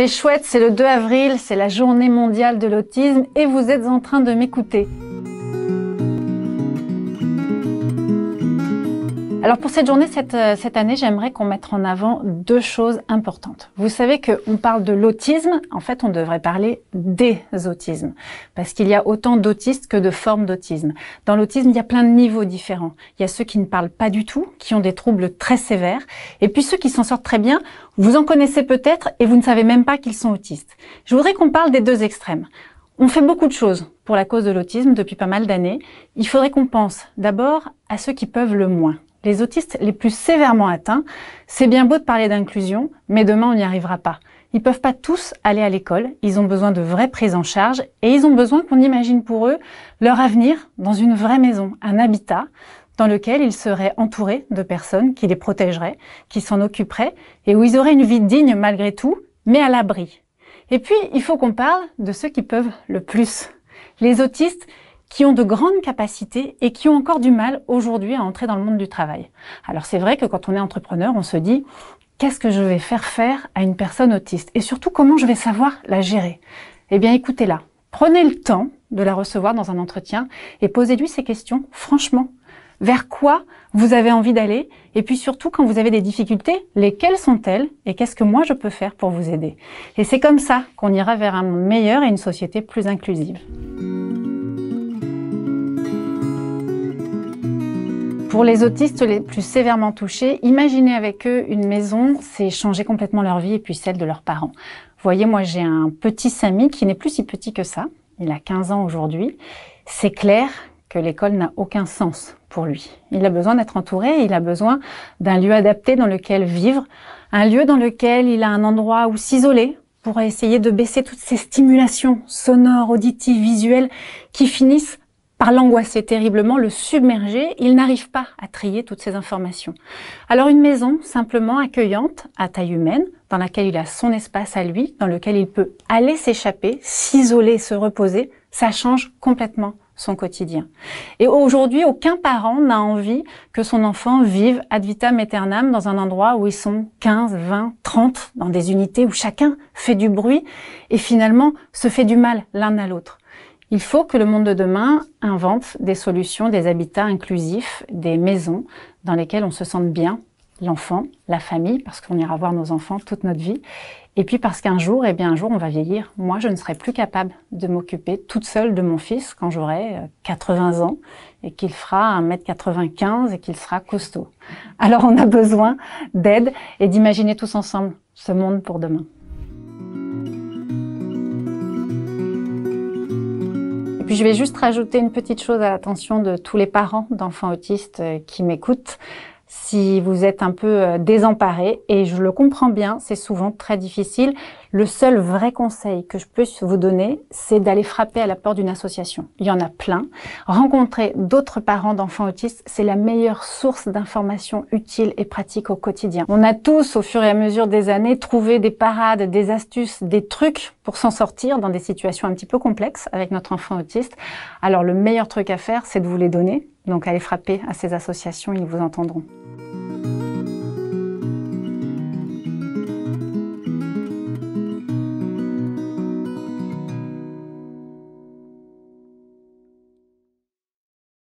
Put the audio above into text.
C'est chouette, c'est le 2 avril, c'est la journée mondiale de l'autisme et vous êtes en train de m'écouter. Alors pour cette journée, euh, cette, année, j'aimerais qu'on mette en avant deux choses importantes. Vous savez qu'on parle de l'autisme, en fait on devrait parler des autismes, parce qu'il y a autant d'autistes que de formes d'autisme. Dans l'autisme, il y a plein de niveaux différents. Il y a ceux qui ne parlent pas du tout, qui ont des troubles très sévères, et puis ceux qui s'en sortent très bien, vous en connaissez peut-être et vous ne savez même pas qu'ils sont autistes. Je voudrais qu'on parle des deux extrêmes. On fait beaucoup de choses pour la cause de l'autisme depuis pas mal d'années. Il faudrait qu'on pense d'abord à ceux qui peuvent le moins les autistes les plus sévèrement atteints, c'est bien beau de parler d'inclusion, mais demain on n'y arrivera pas. Ils peuvent pas tous aller à l'école, ils ont besoin de vraies prises en charge et ils ont besoin qu'on imagine pour eux leur avenir dans une vraie maison, un habitat dans lequel ils seraient entourés de personnes qui les protégeraient, qui s'en occuperaient et où ils auraient une vie digne malgré tout, mais à l'abri. Et puis, il faut qu'on parle de ceux qui peuvent le plus. Les autistes, qui ont de grandes capacités et qui ont encore du mal aujourd'hui à entrer dans le monde du travail. Alors c'est vrai que quand on est entrepreneur, on se dit qu'est-ce que je vais faire faire à une personne autiste et surtout comment je vais savoir la gérer. Eh bien écoutez-la, prenez le temps de la recevoir dans un entretien et posez-lui ces questions franchement. Vers quoi vous avez envie d'aller et puis surtout quand vous avez des difficultés, lesquelles sont-elles et qu'est-ce que moi je peux faire pour vous aider. Et c'est comme ça qu'on ira vers un monde meilleur et une société plus inclusive. Pour les autistes les plus sévèrement touchés, imaginez avec eux une maison, c'est changer complètement leur vie et puis celle de leurs parents. voyez, moi j'ai un petit Samy qui n'est plus si petit que ça, il a 15 ans aujourd'hui. C'est clair que l'école n'a aucun sens pour lui. Il a besoin d'être entouré, il a besoin d'un lieu adapté dans lequel vivre, un lieu dans lequel il a un endroit où s'isoler pour essayer de baisser toutes ces stimulations sonores, auditives, visuelles qui finissent par l'angoisser terriblement, le submerger, il n'arrive pas à trier toutes ces informations. Alors une maison simplement accueillante, à taille humaine, dans laquelle il a son espace à lui, dans lequel il peut aller s'échapper, s'isoler, se reposer, ça change complètement son quotidien. Et aujourd'hui, aucun parent n'a envie que son enfant vive ad vitam aeternam dans un endroit où ils sont 15, 20, 30, dans des unités où chacun fait du bruit et finalement se fait du mal l'un à l'autre. Il faut que le monde de demain invente des solutions, des habitats inclusifs, des maisons dans lesquelles on se sente bien, l'enfant, la famille, parce qu'on ira voir nos enfants toute notre vie, et puis parce qu'un jour, et eh bien un jour, on va vieillir. Moi, je ne serai plus capable de m'occuper toute seule de mon fils quand j'aurai 80 euh, ans et qu'il fera 1m95 et qu'il sera costaud. Alors on a besoin d'aide et d'imaginer tous ensemble ce monde pour demain. Puis je vais juste rajouter une petite chose à l'attention de tous les parents d'enfants autistes euh, qui m'écoutent si vous êtes un peu euh, désemparé, et je le comprends bien, c'est souvent très difficile. Le seul vrai conseil que je puisse vous donner, c'est d'aller frapper à la porte d'une association. Il y en a plein. Rencontrer d'autres parents d'enfants autistes, c'est la meilleure source d'informations utiles et pratiques au quotidien. On a tous, au fur et à mesure des années, trouvé des parades, des astuces, des trucs pour s'en sortir dans des situations un petit peu complexes avec notre enfant autiste. Alors le meilleur truc à faire, c'est de vous les donner. Donc allez frapper à ces associations, ils vous entendront.